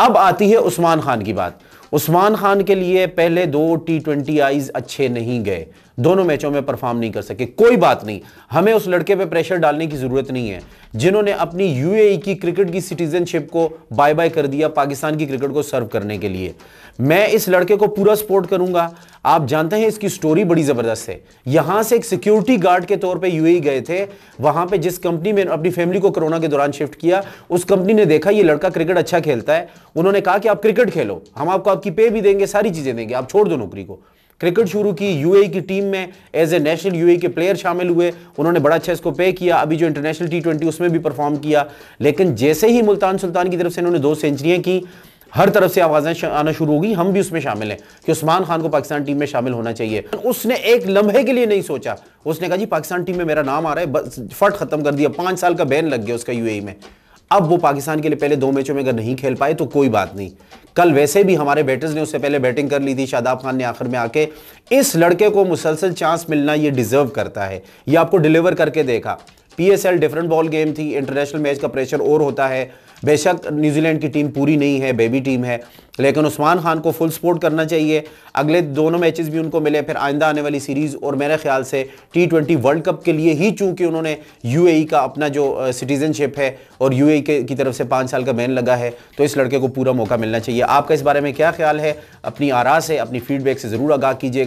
अब आती है उस्मान खान की बात उस्मान खान के लिए पहले दो टी ट्वेंटी आईज अच्छे नहीं गए दोनों मैचों में परफॉर्म नहीं कर सके कोई बात नहीं हमें उस लड़के पे प्रेशर डालने की ज़रूरत नहीं है जिन्होंने अपनी यूएई e की क्रिकेट की सिटीजनशिप को बाय बाय कर दिया पाकिस्तान की क्रिकेट को सर्व करने के लिए मैं इस लड़के को पूरा सपोर्ट करूंगा आप जानते हैं इसकी स्टोरी बड़ी ज़बरदस्त है यहां से एक सिक्योरिटी गार्ड के तौर पे यूएई e गए थे वहां पे जिस कंपनी में अपनी फैमिली को कोरोना के दौरान शिफ्ट किया उस कंपनी ने देखा ये लड़का क्रिकेट अच्छा खेलता है उन्होंने कहा कि आप क्रिकेट खेलो हम आपको आपकी पे भी देंगे सारी चीज़ें देंगे आप छोड़ दो नौकरी को क्रिकेट शुरू की यूएई e की टीम में एज ए नेशनल यूएई के प्लेयर शामिल हुए उन्होंने बड़ा अच्छा इसको पे किया अभी जो इंटरनेशनल टी ट्वेंटी उसमें भी परफॉर्म किया लेकिन जैसे ही मुल्तान सुल्तान की तरफ से इन्होंने दो सेंचुरियाँ की हर तरफ से आवाज़ें आना शुरू होगी हम भी उसमें शामिल हैं कि उस्मान खान को पाकिस्तान टीम में शामिल होना चाहिए उसने एक लम्हे के लिए नहीं सोचा उसने कहा जी पाकिस्तान टीम में मेरा नाम आ रहा है बस फट खत्म कर दिया पांच साल का बैन लग गया उसका यू में अब वो पाकिस्तान के लिए पहले दो मैचों में अगर नहीं खेल पाए तो कोई बात नहीं कल वैसे भी हमारे बैटर्स ने उससे पहले बैटिंग कर ली थी शादाब खान ने आखिर में आके इस लड़के को मुसलसल चांस मिलना ये डिज़र्व करता है ये आपको डिलीवर करके देखा पीएसएल डिफरेंट बॉल गेम थी इंटरनेशनल मैच का प्रेशर और होता है बेशक न्यूजीलैंड की टीम पूरी नहीं है बेबी टीम है लेकिन उस्मान खान को फुल सपोर्ट करना चाहिए अगले दोनों मैचेस भी उनको मिले फिर आइंदा आने वाली सीरीज़ और मेरे ख्याल से टी ट्वेंटी वर्ल्ड कप के लिए ही चूंकि उन्होंने यूएई e का अपना जो सिटीज़नशिप है और यूएई e के की तरफ से पाँच साल का बैन लगा है तो इस लड़के को पूरा मौका मिलना चाहिए आपका इस बारे में क्या ख्याल है अपनी आरा से अपनी फीडबैक से ज़रूर आगाह कीजिएगा